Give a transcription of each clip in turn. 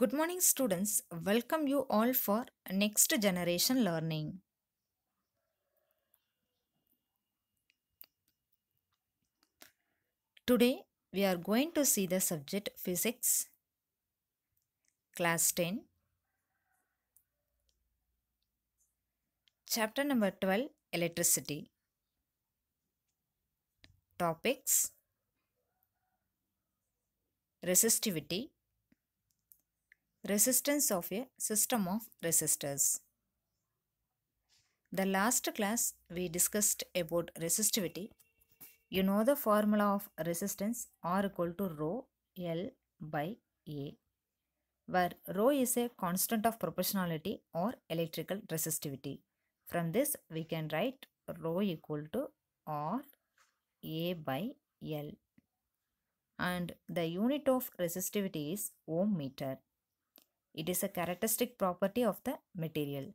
Good morning students, welcome you all for next generation learning. Today we are going to see the subject physics class 10 chapter number 12 electricity topics resistivity Resistance of a system of resistors. The last class we discussed about resistivity. You know the formula of resistance R equal to rho L by A where rho is a constant of proportionality or electrical resistivity. From this we can write rho equal to R A by L and the unit of resistivity is ohm meter. It is a characteristic property of the material.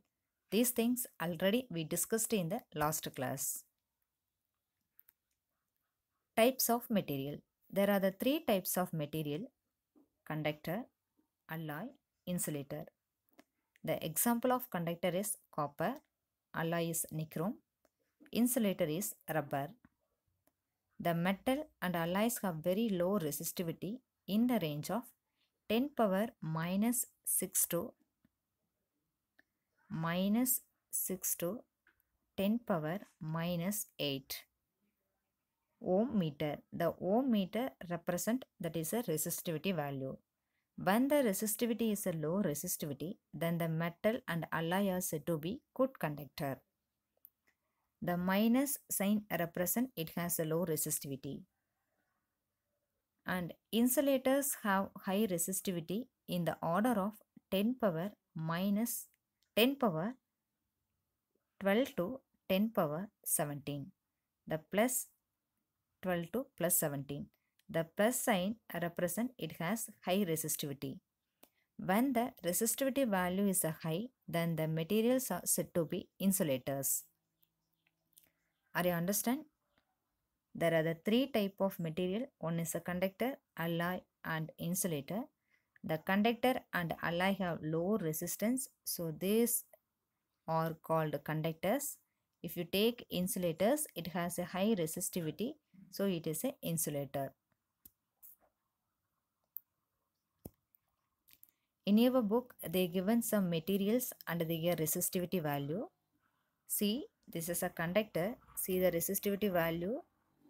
These things already we discussed in the last class. Types of material. There are the three types of material. Conductor, alloy, insulator. The example of conductor is copper, alloy is nichrome, insulator is rubber. The metal and alloys have very low resistivity in the range of 10 power minus 6 to minus 6 to 10 power minus 8 ohm meter. The ohm meter represent that is a resistivity value. When the resistivity is a low resistivity, then the metal and alloy are said to be good conductor. The minus sign represent it has a low resistivity and insulators have high resistivity in the order of 10 power minus 10 power 12 to 10 power 17 the plus 12 to plus 17 the plus sign represent it has high resistivity when the resistivity value is high then the materials are said to be insulators are you understand there are the three type of material. One is a conductor, alloy and insulator. The conductor and alloy have low resistance. So these are called conductors. If you take insulators, it has a high resistivity. So it is an insulator. In your book, they given some materials and their resistivity value. See, this is a conductor. See the resistivity value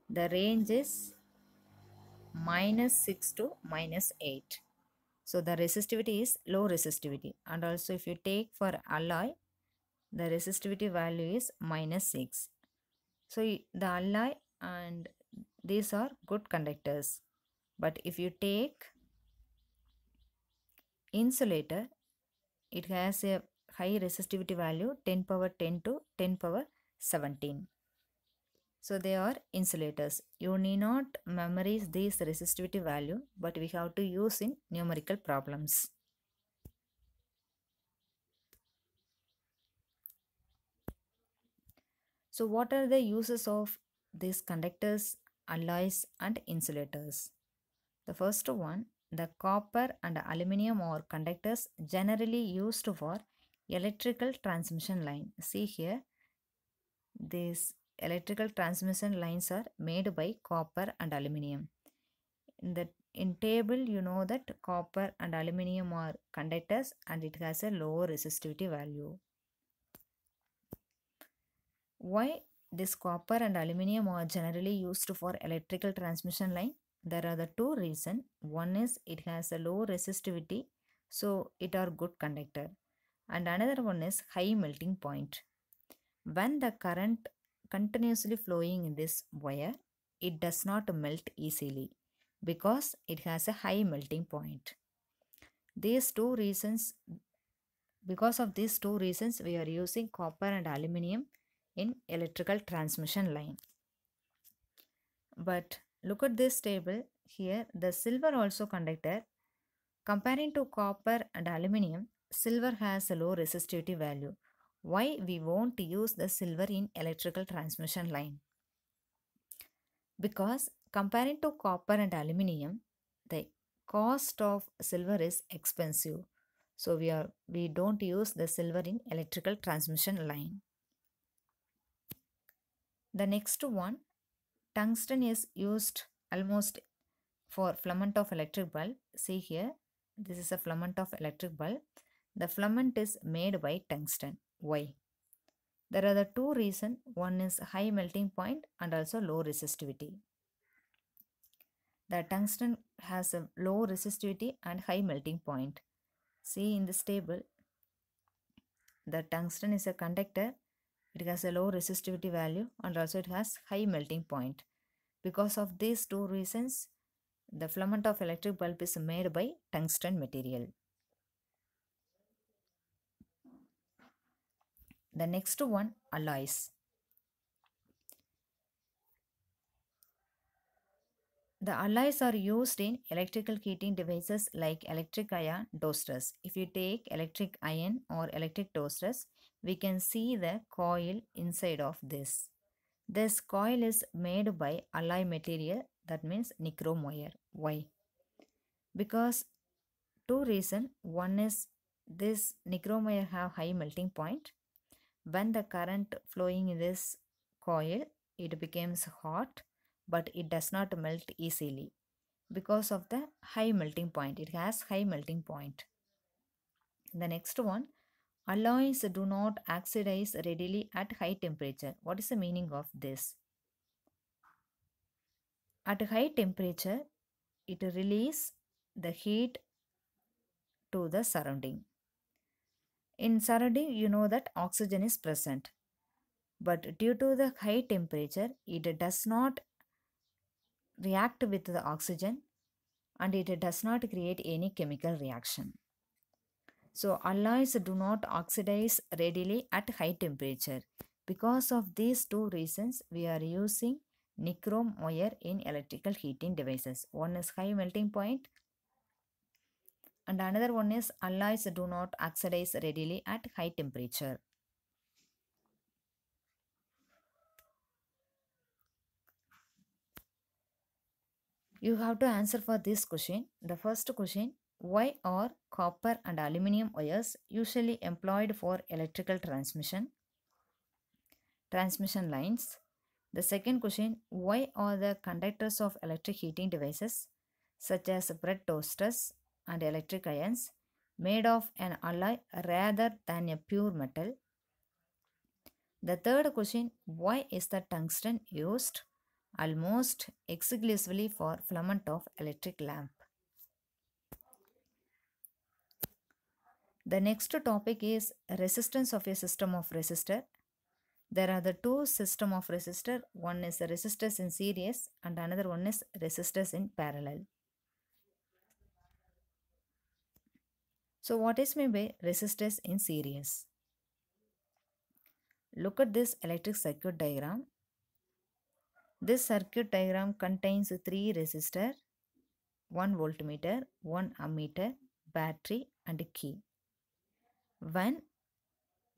the range is minus 6 to minus 8 so the resistivity is low resistivity and also if you take for alloy the resistivity value is minus 6 so the alloy and these are good conductors but if you take insulator it has a high resistivity value 10 power 10 to 10 power 17 so they are insulators. You need not memorize this resistivity value but we have to use in numerical problems. So what are the uses of these conductors, alloys and insulators? The first one, the copper and aluminium are conductors generally used for electrical transmission line. See here, this electrical transmission lines are made by copper and aluminium. In the in table you know that copper and aluminium are conductors and it has a lower resistivity value. Why this copper and aluminium are generally used for electrical transmission line? There are the two reasons. One is it has a low resistivity so it are good conductor and another one is high melting point. When the current continuously flowing in this wire, it does not melt easily because it has a high melting point. These two reasons, because of these two reasons, we are using copper and aluminium in electrical transmission line. But look at this table here, the silver also conductor. Comparing to copper and aluminium, silver has a low resistivity value why we want to use the silver in electrical transmission line. Because comparing to copper and aluminium, the cost of silver is expensive. So we are we don't use the silver in electrical transmission line. The next one, tungsten is used almost for filament of electric bulb. See here, this is a filament of electric bulb. The filament is made by tungsten. Why? There are the two reasons. One is high melting point and also low resistivity. The tungsten has a low resistivity and high melting point. See in this table, the tungsten is a conductor. It has a low resistivity value and also it has high melting point. Because of these two reasons, the filament of electric bulb is made by tungsten material. The next one alloys. The alloys are used in electrical heating devices like electric iron toasters. If you take electric iron or electric toasters, we can see the coil inside of this. This coil is made by alloy material that means nichrome wire. Why? Because two reason. One is this nichrome wire have high melting point when the current flowing in this coil, it becomes hot but it does not melt easily because of the high melting point. It has high melting point. The next one, alloys do not oxidize readily at high temperature. What is the meaning of this? At high temperature, it release the heat to the surrounding. In surrounding, you know that oxygen is present. But due to the high temperature, it does not react with the oxygen and it does not create any chemical reaction. So alloys do not oxidize readily at high temperature. Because of these two reasons, we are using nichrome wire in electrical heating devices. One is high melting point, and another one is alloys do not oxidize readily at high temperature. You have to answer for this question. The first question, why are copper and aluminium wires usually employed for electrical transmission? Transmission lines. The second question, why are the conductors of electric heating devices such as bread toasters and electric ions made of an alloy rather than a pure metal. The third question, why is the tungsten used almost exclusively for filament of electric lamp? The next topic is resistance of a system of resistor. There are the two system of resistor. One is resistors in series and another one is resistors in parallel. So, what is meant by resistors in series? Look at this electric circuit diagram. This circuit diagram contains three resistors, one voltmeter, one ammeter, battery and key. When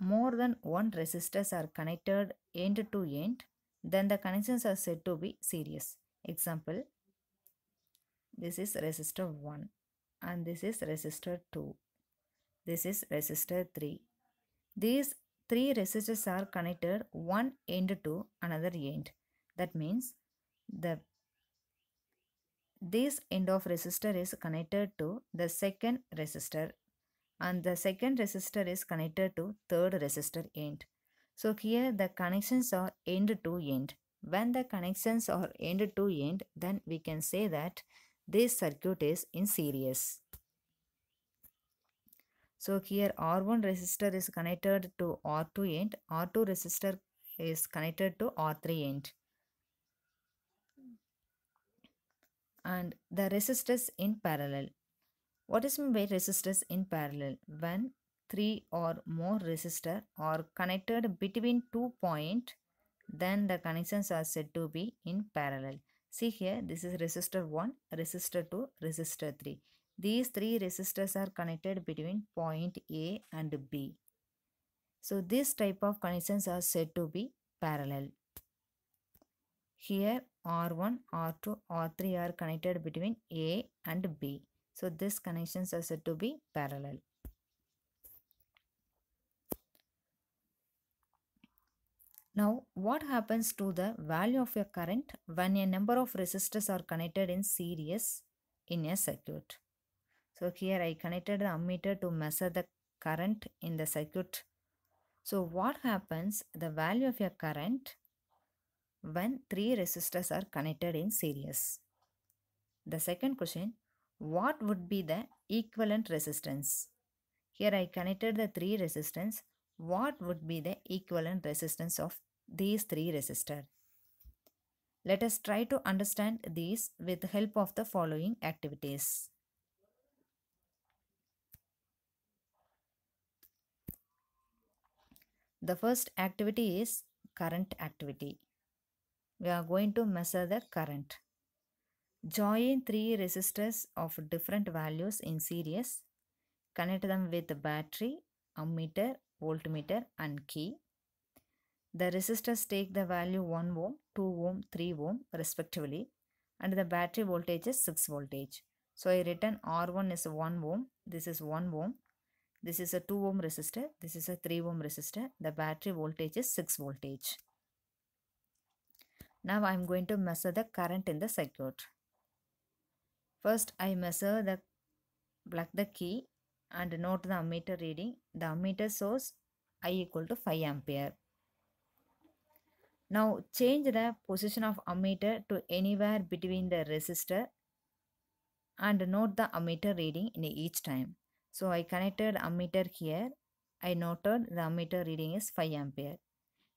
more than one resistors are connected end to end, then the connections are said to be series. Example, this is resistor 1 and this is resistor 2 this is resistor 3. These three resistors are connected one end to another end. That means the this end of resistor is connected to the second resistor and the second resistor is connected to third resistor end. So here the connections are end to end. When the connections are end to end, then we can say that this circuit is in series. So here R1 resistor is connected to R2 end, R2 resistor is connected to R3 end. And the resistors in parallel. What is meant by resistors in parallel? When three or more resistor are connected between two point, then the connections are said to be in parallel. See here, this is resistor 1, resistor 2, resistor 3. These three resistors are connected between point A and B. So this type of connections are said to be parallel. Here R1, R2, R3 are connected between A and B. So these connections are said to be parallel. Now what happens to the value of a current when a number of resistors are connected in series in a circuit? So here I connected the ammeter to measure the current in the circuit. So what happens the value of your current when three resistors are connected in series. The second question what would be the equivalent resistance? Here I connected the three resistance. What would be the equivalent resistance of these three resistors? Let us try to understand these with the help of the following activities. The first activity is current activity. We are going to measure the current. Join three resistors of different values in series. Connect them with the battery, ammeter, voltmeter and key. The resistors take the value 1 ohm, 2 ohm, 3 ohm respectively and the battery voltage is 6 voltage. So I written R1 is 1 ohm, this is 1 ohm this is a 2 ohm resistor. This is a 3 ohm resistor. The battery voltage is 6 voltage. Now I am going to measure the current in the circuit. First I measure the plug the key and note the ammeter reading. The ammeter shows I equal to 5 ampere. Now change the position of ammeter to anywhere between the resistor and note the ammeter reading in each time. So I connected ammeter here. I noted the ammeter reading is 5 ampere.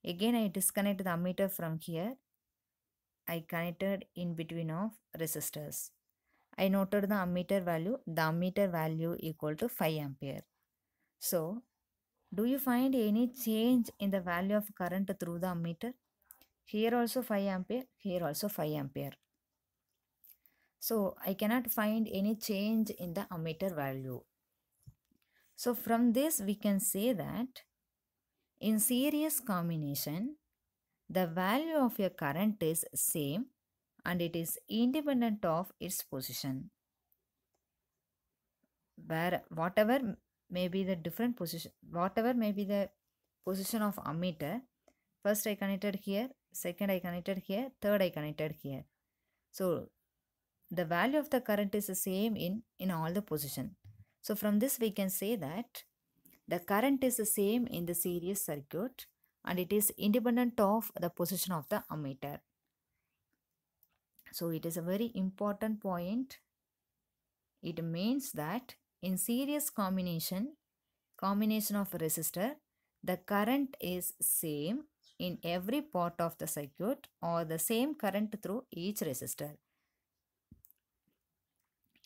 Again I disconnect the ammeter from here. I connected in between of resistors. I noted the ammeter value. The ammeter value equal to 5 ampere. So do you find any change in the value of current through the ammeter? Here also 5 ampere, here also 5 ampere. So I cannot find any change in the ammeter value. So from this we can say that in series combination, the value of a current is same and it is independent of its position. Where whatever may be the different position, whatever may be the position of ammeter, first I connected here, second I connected here, third I connected here. So the value of the current is the same in, in all the position. So from this we can say that the current is the same in the series circuit and it is independent of the position of the ammeter. So it is a very important point. It means that in series combination, combination of resistor, the current is same in every part of the circuit or the same current through each resistor.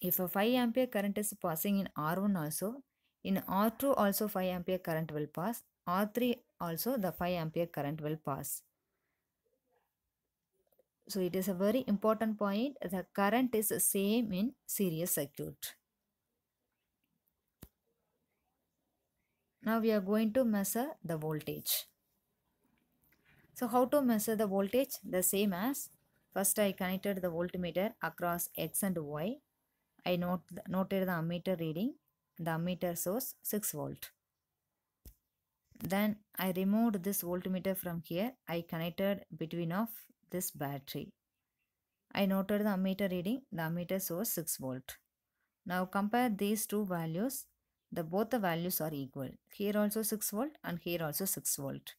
If a 5 ampere current is passing in R1 also, in R2 also 5 ampere current will pass, R3 also the 5 ampere current will pass. So it is a very important point, the current is same in series circuit. Now we are going to measure the voltage. So how to measure the voltage? The same as first I connected the voltmeter across X and Y. I note, noted the ammeter reading, the ammeter source 6 volt. Then I removed this voltmeter from here. I connected between of this battery. I noted the ammeter reading, the ammeter source 6 volt. Now compare these two values. The both the values are equal. Here also 6 volt and here also 6 volt.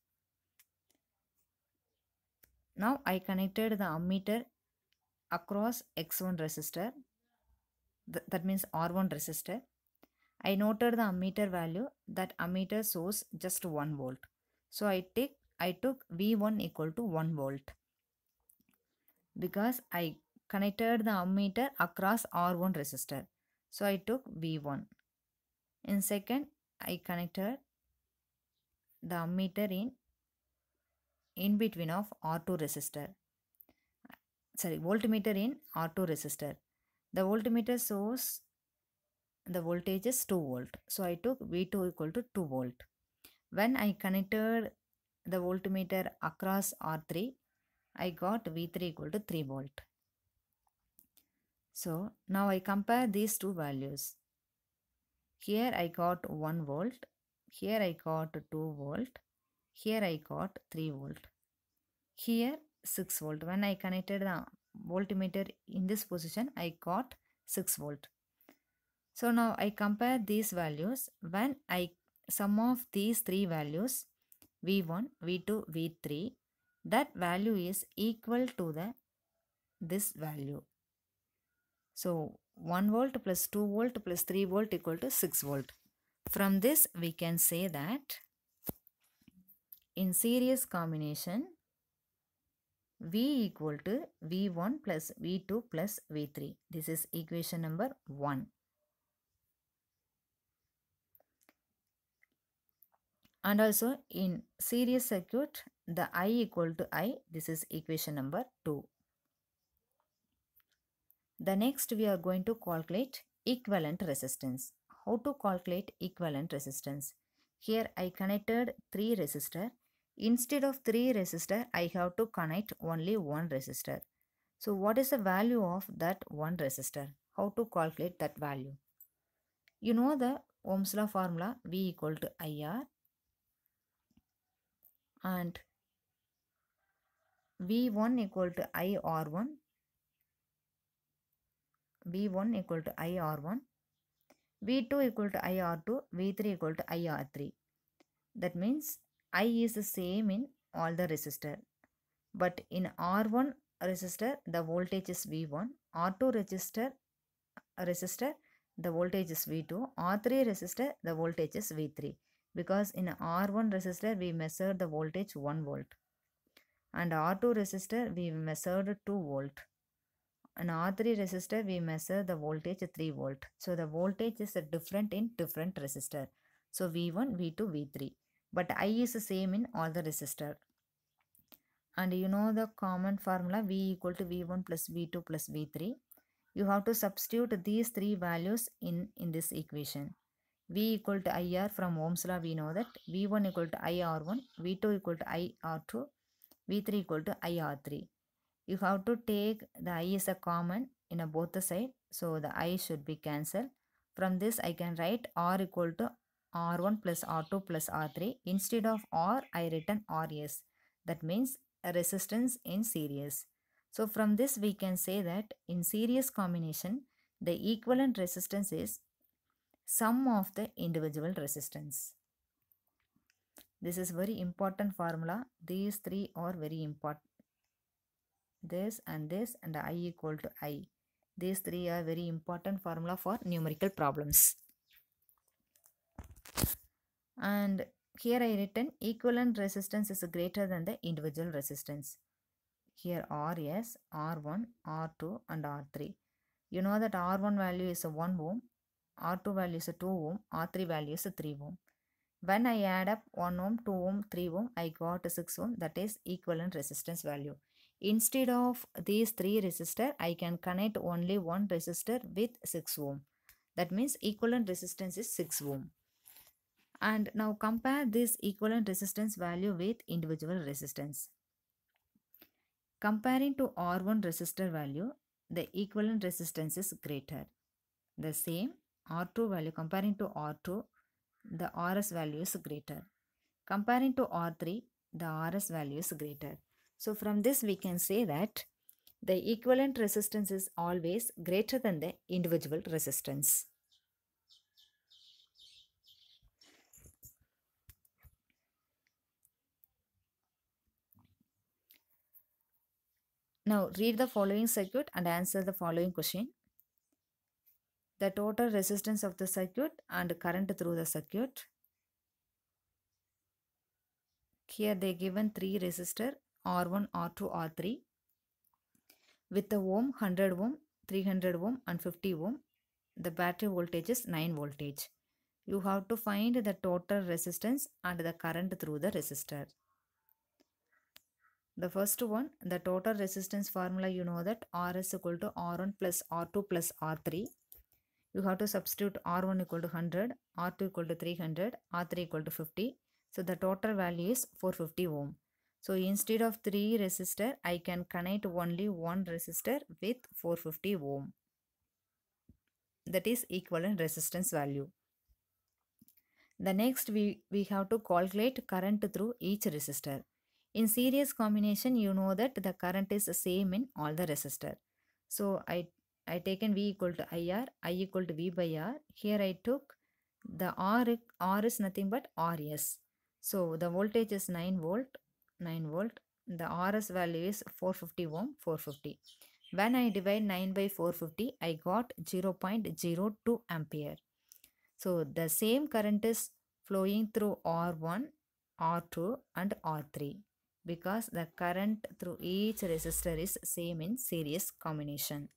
Now I connected the ammeter across X1 resistor Th that means R1 resistor. I noted the ammeter value that ammeter shows just 1 volt. So I take I took V1 equal to 1 volt because I connected the ammeter across R1 resistor. So I took V1. In second, I connected the ammeter in in between of R2 resistor. Sorry, voltmeter in R2 resistor. The voltmeter shows the voltage is 2 volt. So I took V2 equal to 2 volt. When I connected the voltmeter across R3, I got V3 equal to 3 volt. So now I compare these two values. Here I got 1 volt, here I got 2 volt, here I got 3 volt, here 6 volt. When I connected the voltmeter in this position I got 6 volt. So now I compare these values when I sum of these three values V1, V2, V3 that value is equal to the this value. So 1 volt plus 2 volt plus 3 volt equal to 6 volt. From this we can say that in series combination V equal to V1 plus V2 plus V3. This is equation number 1. And also in series circuit, the I equal to I, this is equation number 2. The next we are going to calculate equivalent resistance. How to calculate equivalent resistance? Here I connected 3 resistor Instead of 3 resistor, I have to connect only 1 resistor. So what is the value of that 1 resistor? How to calculate that value? You know the Ohm's law formula V equal to IR and V1 equal to IR1 V1 equal to IR1 V2 equal to IR2 V3 equal to IR3 that means I is the same in all the resistor. But in R1 resistor, the voltage is V1. R2 resistor, resistor the voltage is V2. R3 resistor, the voltage is V3. Because in R1 resistor, we measured the voltage 1 volt. And R2 resistor, we measured 2 volt. In R3 resistor, we measure the voltage 3 volt. So, the voltage is different in different resistor. So, V1, V2, V3 but I is the same in all the resistor. And you know the common formula V equal to V1 plus V2 plus V3. You have to substitute these three values in, in this equation. V equal to IR from Ohm's law we know that V1 equal to IR1, V2 equal to IR2, V3 equal to IR3. You have to take the I is a common in a both the side. So the I should be cancelled. From this I can write R equal to R1 plus R2 plus R3. Instead of R, I written RS. That means resistance in series. So from this we can say that in series combination, the equivalent resistance is sum of the individual resistance. This is very important formula. These three are very important. This and this and I equal to I. These three are very important formula for numerical problems and here I written equivalent resistance is greater than the individual resistance. Here RS, R1, R2 and R3. You know that R1 value is a 1 ohm, R2 value is a 2 ohm, R3 value is a 3 ohm. When I add up 1 ohm, 2 ohm, 3 ohm, I got 6 ohm that is equivalent resistance value. Instead of these 3 resistor, I can connect only one resistor with 6 ohm. That means equivalent resistance is 6 ohm and now compare this equivalent resistance value with individual resistance. Comparing to R1 resistor value, the equivalent resistance is greater. The same R2 value comparing to R2, the RS value is greater. Comparing to R3, the RS value is greater. So from this we can say that the equivalent resistance is always greater than the individual resistance. Now read the following circuit and answer the following question. The total resistance of the circuit and current through the circuit. Here they given 3 resistor R1, R2, R3 with the ohm 100 ohm, 300 ohm and 50 ohm. The battery voltage is 9 voltage. You have to find the total resistance and the current through the resistor. The first one, the total resistance formula, you know that R is equal to R1 plus R2 plus R3. You have to substitute R1 equal to 100, R2 equal to 300, R3 equal to 50. So the total value is 450 ohm. So instead of 3 resistor, I can connect only one resistor with 450 ohm. That is equivalent resistance value. The next we, we have to calculate current through each resistor. In series combination, you know that the current is the same in all the resistor. So I, I taken V equal to IR, I equal to V by R. Here I took the R, R is nothing but RS. So the voltage is 9 volt, 9 volt. The RS value is 450 ohm, 450. When I divide 9 by 450, I got 0.02 ampere. So the same current is flowing through R1, R2 and R3 because the current through each resistor is same in series combination.